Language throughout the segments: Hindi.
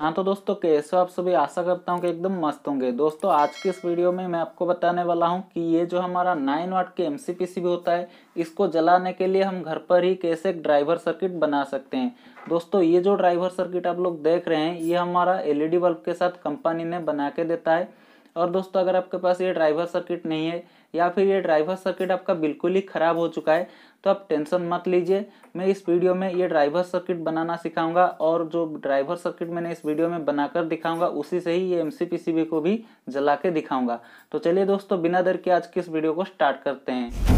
हाँ तो दोस्तों कैसे आप सभी आशा करता हूँ कि एकदम मस्त होंगे दोस्तों आज के इस वीडियो में मैं आपको बताने वाला हूँ कि ये जो हमारा नाइन वाट के एम भी होता है इसको जलाने के लिए हम घर पर ही कैसे एक ड्राइवर सर्किट बना सकते हैं दोस्तों ये जो ड्राइवर सर्किट आप लोग देख रहे हैं ये हमारा एल e बल्ब के साथ कंपनी ने बना के देता है और दोस्तों अगर आपके पास ये ड्राइवर सर्किट नहीं है या फिर ये ड्राइवर सर्किट आपका बिल्कुल ही ख़राब हो चुका है तो आप टेंशन मत लीजिए मैं इस वीडियो में ये ड्राइवर सर्किट बनाना सिखाऊंगा और जो ड्राइवर सर्किट मैंने इस वीडियो में बनाकर दिखाऊंगा उसी से ही ये एम को भी जला के दिखाऊंगा तो चलिए दोस्तों बिना दर के आज के इस वीडियो को स्टार्ट करते हैं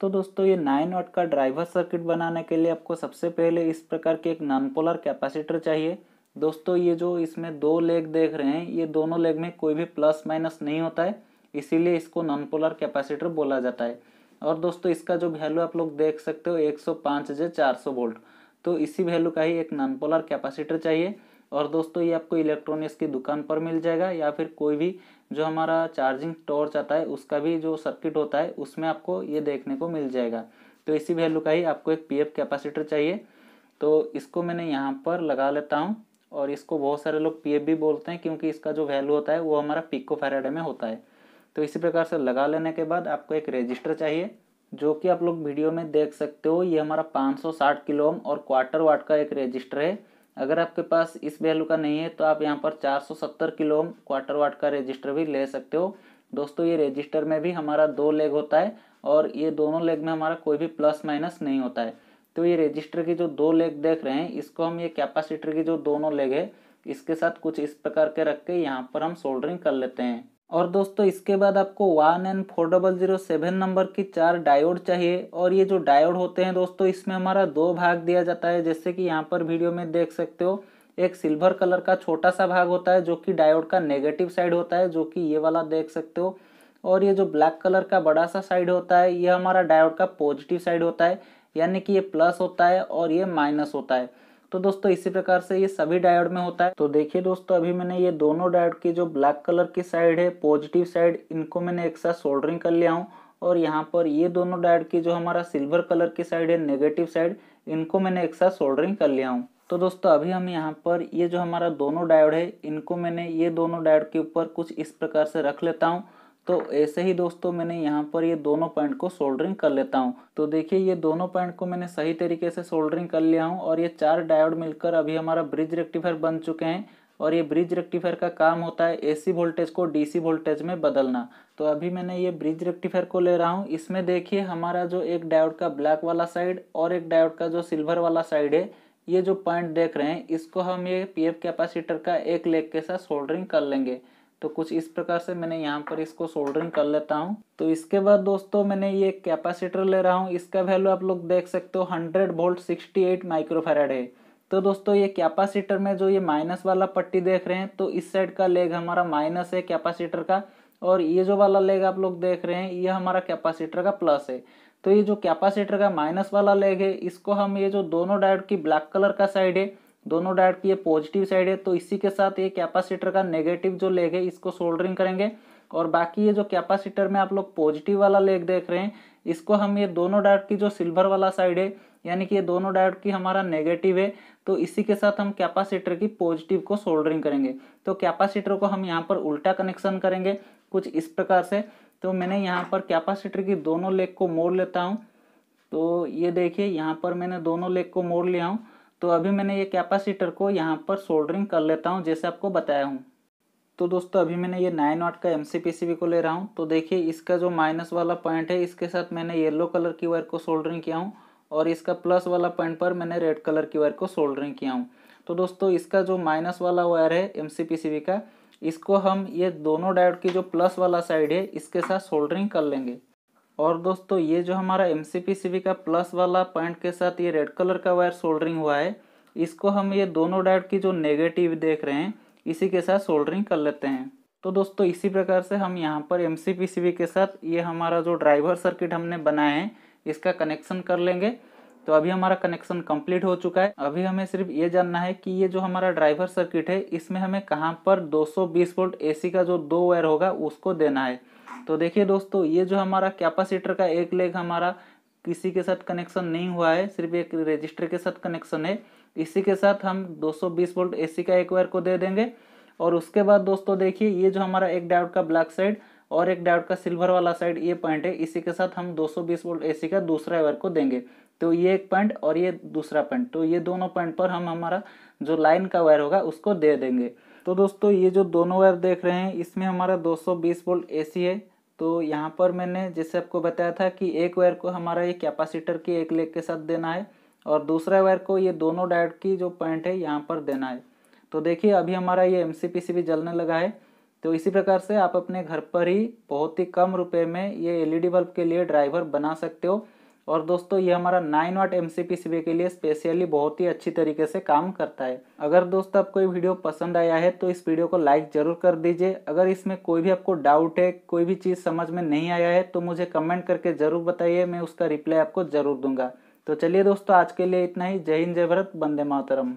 तो दोस्तों ये नाइन वाट का ड्राइवर सर्किट बनाने के लिए आपको सबसे पहले इस प्रकार के एक नॉन पोलर कैपेसिटर चाहिए दोस्तों ये जो इसमें दो लेग देख रहे हैं ये दोनों लेग में कोई भी प्लस माइनस नहीं होता है इसीलिए इसको नॉन पोलर कैपेसिटर बोला जाता है और दोस्तों इसका जो वैल्यू आप लोग देख सकते हो एक सौ वोल्ट तो इसी वैल्यू का ही एक नॉन पोलर कैपेसिटर चाहिए और दोस्तों ये आपको इलेक्ट्रॉनिक्स की दुकान पर मिल जाएगा या फिर कोई भी जो हमारा चार्जिंग टॉर्च आता है उसका भी जो सर्किट होता है उसमें आपको ये देखने को मिल जाएगा तो इसी वैल्यू का ही आपको एक एफ कैपेसिटर चाहिए तो इसको मैंने यहाँ पर लगा लेता हूँ और इसको बहुत सारे लोग पी भी बोलते हैं क्योंकि इसका जो वैल्यू होता है वो हमारा पिको फेराडे में होता है तो इसी प्रकार से लगा लेने के बाद आपको एक रजिस्टर चाहिए जो कि आप लोग वीडियो में देख सकते हो ये हमारा 560 किलो ओम और क्वार्टर वाट का एक रजिस्टर है अगर आपके पास इस वैल्यू का नहीं है तो आप यहाँ पर 470 किलो ओम क्वार्टर वाट का रजिस्टर भी ले सकते हो दोस्तों ये रजिस्टर में भी हमारा दो लेग होता है और ये दोनों लेग में हमारा कोई भी प्लस माइनस नहीं होता है तो ये रजिस्टर की जो दो लेग देख रहे हैं इसको हम ये कैपेसिटर की जो दोनों लेग है इसके साथ कुछ इस प्रकार के रख के यहाँ पर हम सोल्डरिंग कर लेते हैं और दोस्तों इसके बाद आपको one N four double zero seven number की चार डायोड चाहिए और ये जो डायोड होते हैं दोस्तों इसमें हमारा दो भाग दिया जाता है जैसे कि यहाँ पर वीडियो में देख सकते हो एक सिल्वर कलर का छोटा सा भाग होता है जो कि डायोड का नेगेटिव साइड होता है जो कि ये वाला देख सकते हो और ये जो ब्लैक कलर का बड़ा सा साइड होता है ये हमारा डायोड का पॉजिटिव साइड होता है यानी कि ये प्लस होता है और ये माइनस होता है तो दोस्तों इसी प्रकार से ये सभी डायोड में होता है तो देखिए दोस्तों अभी मैंने ये दोनों डायोड की जो ब्लैक कलर की साइड है पॉजिटिव साइड इनको मैंने एक साथ सोल्डरिंग कर लिया हूँ और यहाँ पर ये दोनों डायोड की जो हमारा सिल्वर कलर की साइड है नेगेटिव साइड इनको मैंने एक साथ सोल्डरिंग कर लिया हूँ तो दोस्तों अभी हम यहाँ पर ये जो हमारा दोनों डायोड है इनको मैंने ये दोनों डायोड के ऊपर कुछ इस प्रकार से रख लेता हूँ तो ऐसे ही दोस्तों मैंने यहाँ पर ये दोनों पॉइंट को सोल्डरिंग कर लेता हूँ तो देखिए ये दोनों पॉइंट को मैंने सही तरीके से सोल्डरिंग कर लिया हूँ और ये चार डायोड मिलकर अभी हमारा ब्रिज रेक्टिफायर बन चुके हैं और ये ब्रिज रेक्टिफायर का काम होता है एसी वोल्टेज को डीसी वोल्टेज में बदलना तो अभी मैंने ये ब्रिज रेक्टिफायर को ले रहा हूँ इसमें देखिए हमारा जो एक डायोड का ब्लैक वाला साइड और एक डायोड का जो सिल्वर वाला साइड है ये जो पॉइंट देख रहे हैं इसको हम ये पीएफ कैपेसिटर का एक लेग के साथ सोल्डरिंग कर लेंगे तो कुछ इस प्रकार से मैंने यहाँ पर इसको सोल्डरिंग कर लेता हूँ तो इसके बाद दोस्तों मैंने ये कैपेसिटर ले रहा हूँ इसका वैल्यू आप लोग देख सकते हो hundred volt sixty eight microfarad है तो दोस्तों ये कैपेसिटर में जो ये माइनस वाला पट्टी देख रहे हैं तो इस साइड का लेग हमारा माइनस है कैपेसिटर का और ये जो वाला लेग आप लोग देख रहे हैं ये हमारा कैपेसिटर का प्लस है तो ये जो कैपेसिटर का माइनस वाला लेग है इसको हम ये जो दोनों डायोड की ब्लैक कलर का साइड है दोनों डायोड की ये पॉजिटिव साइड है तो इसी के साथ ये कैपेसिटर का नेगेटिव जो लेग है इसको सोल्डरिंग करेंगे और बाकी ये जो कैपेसिटर में आप लोग पॉजिटिव वाला लेग देख रहे हैं इसको हम ये दोनों डायोड की जो सिल्वर वाला साइड है यानी कि ये दोनों डायोड की हमारा नेगेटिव है तो इसी के साथ हम कैपेसिटर की पॉजिटिव को सोल्डरिंग करेंगे तो कैपेसिटर को हम यहाँ पर उल्टा कनेक्शन करेंगे कुछ इस प्रकार से तो मैंने यहाँ पर कैपेसिटर की दोनों लेग को मोड़ लेता हूँ तो ये देखिए यहाँ पर मैंने दोनों लेग को मोड़ लिया हूँ तो अभी मैंने ये कैपेसिटर को यहाँ पर सोल्डरिंग कर लेता हूँ जैसे आपको बताया हूँ तो दोस्तों अभी मैंने ये नाइन वाट का एम सी को ले रहा हूँ तो देखिए इसका जो माइनस वाला पॉइंट है इसके साथ मैंने येलो कलर की वायर को सोल्डरिंग किया हूँ और इसका प्लस वाला पॉइंट पर मैंने रेड कलर की वायर को सोल्डरिंग किया हूँ तो दोस्तों इसका जो माइनस वाला वायर है एम का इसको हम ये दोनों डायोड की जो प्लस वाला साइड है इसके साथ सोल्डरिंग कर लेंगे और दोस्तों ये जो हमारा एम सी का प्लस वाला पॉइंट के साथ ये रेड कलर का वायर सोल्डरिंग हुआ है इसको हम ये दोनों डायोड की जो नेगेटिव देख रहे हैं इसी के साथ सोल्डरिंग कर लेते हैं तो दोस्तों इसी प्रकार से हम यहाँ पर एम के साथ ये हमारा जो ड्राइवर सर्किट हमने बनाया है इसका कनेक्शन कर लेंगे तो अभी हमारा कनेक्शन कंप्लीट हो चुका है अभी हमें सिर्फ ये जानना है कि ये जो हमारा ड्राइवर सर्किट है इसमें हमें कहाँ पर 220 वोल्ट एसी का जो दो वायर होगा उसको देना है तो देखिए दोस्तों ये जो हमारा कैपेसिटर का एक लेग हमारा किसी के साथ कनेक्शन नहीं हुआ है सिर्फ एक रजिस्टर के साथ कनेक्शन है इसी के साथ हम 220 वोल्ट एसी का एक वायर को दे देंगे और उसके बाद दोस्तों देखिए ये जो हमारा एक डायोड का ब्लैक साइड और एक डायोड का सिल्वर वाला साइड ये पॉइंट है इसी के साथ हम 220 वोल्ट एसी का दूसरा वायर को देंगे तो ये एक पॉइंट और ये दूसरा पॉइंट तो ये दोनों पॉइंट पर हम हमारा जो लाइन का वायर होगा उसको दे देंगे तो दोस्तों ये जो दोनों वायर देख रहे हैं इसमें हमारा 220 वोल्ट एसी है तो यहाँ पर मैंने जैसे आपको बताया था कि एक वायर को हमारा ये कैपेसिटर की एक लेग के साथ देना है और दूसरा वायर को ये दोनों डायोड की जो पॉइंट है यहाँ पर देना है तो देखिए अभी हमारा ये एम भी जलने लगा है तो इसी प्रकार से आप अपने घर पर ही बहुत ही कम रुपए में ये एलईडी e बल्ब के लिए ड्राइवर बना सकते हो और दोस्तों ये हमारा नाइन वाट एम सी के लिए स्पेशली बहुत ही अच्छी तरीके से काम करता है अगर दोस्तों आपको ये वीडियो पसंद आया है तो इस वीडियो को लाइक जरूर कर दीजिए अगर इसमें कोई भी आपको डाउट है कोई भी चीज़ समझ में नहीं आया है तो मुझे कमेंट करके ज़रूर बताइए मैं उसका रिप्लाई आपको ज़रूर दूंगा तो चलिए दोस्तों आज के लिए इतना ही जय हिंद जय भरत बंदे मातरम